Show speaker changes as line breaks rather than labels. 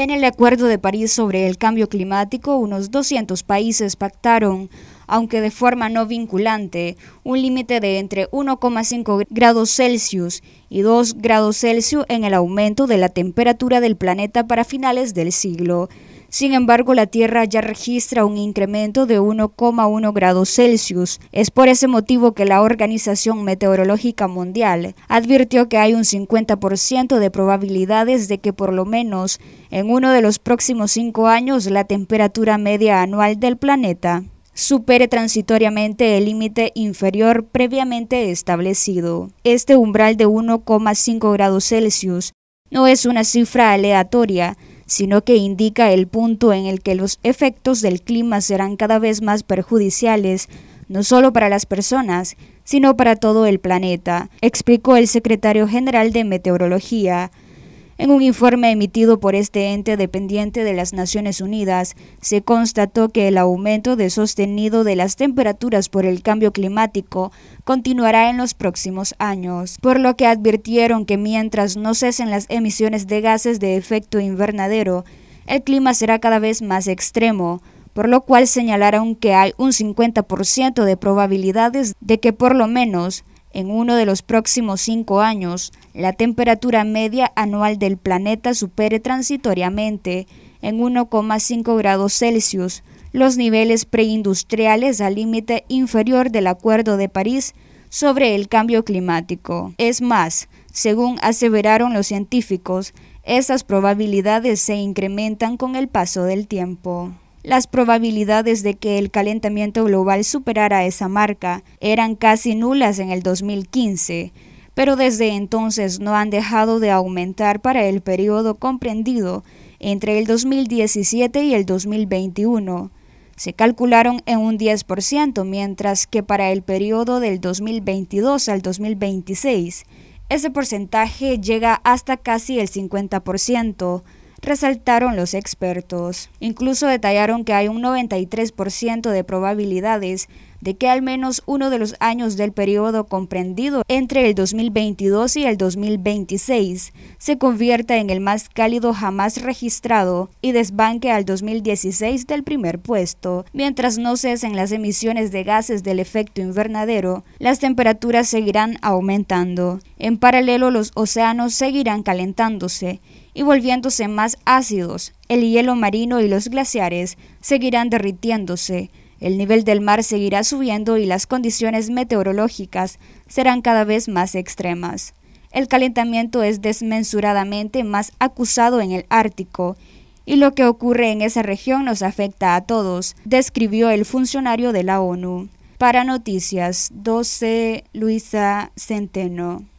En el Acuerdo de París sobre el Cambio Climático, unos 200 países pactaron, aunque de forma no vinculante, un límite de entre 1,5 grados Celsius y 2 grados Celsius en el aumento de la temperatura del planeta para finales del siglo. Sin embargo, la Tierra ya registra un incremento de 1,1 grados Celsius. Es por ese motivo que la Organización Meteorológica Mundial advirtió que hay un 50% de probabilidades de que por lo menos en uno de los próximos cinco años la temperatura media anual del planeta supere transitoriamente el límite inferior previamente establecido. Este umbral de 1,5 grados Celsius no es una cifra aleatoria, sino que indica el punto en el que los efectos del clima serán cada vez más perjudiciales, no solo para las personas, sino para todo el planeta, explicó el secretario general de Meteorología. En un informe emitido por este ente dependiente de las Naciones Unidas, se constató que el aumento de sostenido de las temperaturas por el cambio climático continuará en los próximos años, por lo que advirtieron que mientras no cesen las emisiones de gases de efecto invernadero, el clima será cada vez más extremo, por lo cual señalaron que hay un 50% de probabilidades de que por lo menos en uno de los próximos cinco años, la temperatura media anual del planeta supere transitoriamente en 1,5 grados Celsius los niveles preindustriales al límite inferior del Acuerdo de París sobre el cambio climático. Es más, según aseveraron los científicos, esas probabilidades se incrementan con el paso del tiempo. Las probabilidades de que el calentamiento global superara esa marca eran casi nulas en el 2015, pero desde entonces no han dejado de aumentar para el periodo comprendido entre el 2017 y el 2021. Se calcularon en un 10%, mientras que para el periodo del 2022 al 2026, ese porcentaje llega hasta casi el 50% resaltaron los expertos. Incluso detallaron que hay un 93% de probabilidades de que al menos uno de los años del periodo comprendido entre el 2022 y el 2026 se convierta en el más cálido jamás registrado y desbanque al 2016 del primer puesto. Mientras no cesen las emisiones de gases del efecto invernadero, las temperaturas seguirán aumentando. En paralelo, los océanos seguirán calentándose y volviéndose más ácidos. El hielo marino y los glaciares seguirán derritiéndose el nivel del mar seguirá subiendo y las condiciones meteorológicas serán cada vez más extremas. El calentamiento es desmensuradamente más acusado en el Ártico y lo que ocurre en esa región nos afecta a todos, describió el funcionario de la ONU. Para Noticias 12, Luisa Centeno.